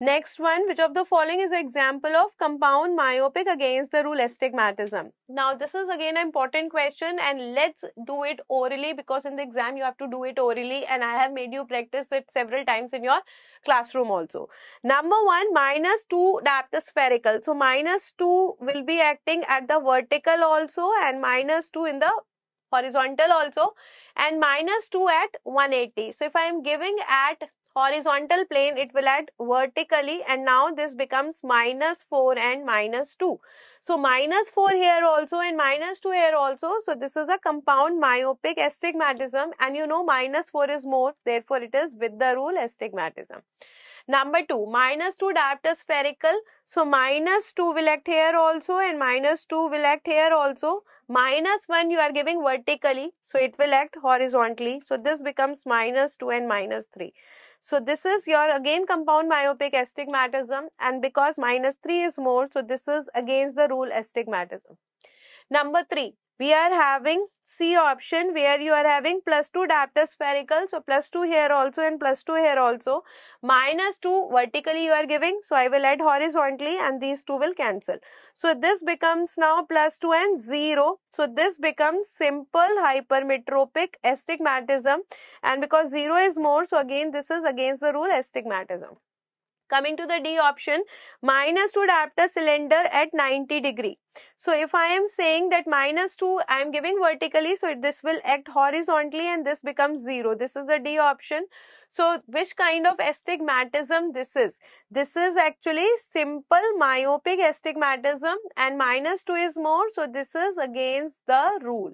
Next one, which of the following is an example of compound myopic against the rule astigmatism? Now, this is again an important question and let's do it orally because in the exam you have to do it orally and I have made you practice it several times in your classroom also. Number one, minus 2 that is spherical. So, minus 2 will be acting at the vertical also and minus 2 in the horizontal also and minus 2 at 180. So, if I am giving at horizontal plane it will add vertically and now this becomes minus 4 and minus 2. So minus 4 here also and minus 2 here also. So this is a compound myopic astigmatism and you know minus 4 is more therefore it is with the rule astigmatism. Number 2, minus 2 diopter spherical. So minus 2 will act here also and minus 2 will act here also. Minus 1 you are giving vertically. So it will act horizontally. So this becomes minus 2 and minus 3. So this is your again compound myopic astigmatism and because minus 3 is more so this is against the rule astigmatism. Number 3, we are having C option where you are having plus 2 adapter spherical. So, plus 2 here also and plus 2 here also. Minus 2 vertically you are giving. So, I will add horizontally and these two will cancel. So, this becomes now plus 2 and 0. So, this becomes simple hypermetropic astigmatism. And because 0 is more, so again this is against the rule astigmatism. Coming to the D option, minus 2 adapter cylinder at 90 degree. So if I am saying that minus 2, I am giving vertically, so this will act horizontally and this becomes 0. This is the D option. So which kind of astigmatism this is? This is actually simple myopic astigmatism and minus 2 is more, so this is against the rule.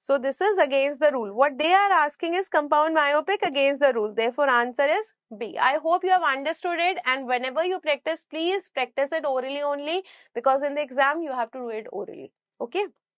So this is against the rule. What they are asking is compound myopic against the rule. Therefore, answer is B. I hope you have understood it and whenever you practice, please practice it orally only because in the exam you have to do it orally. Okay.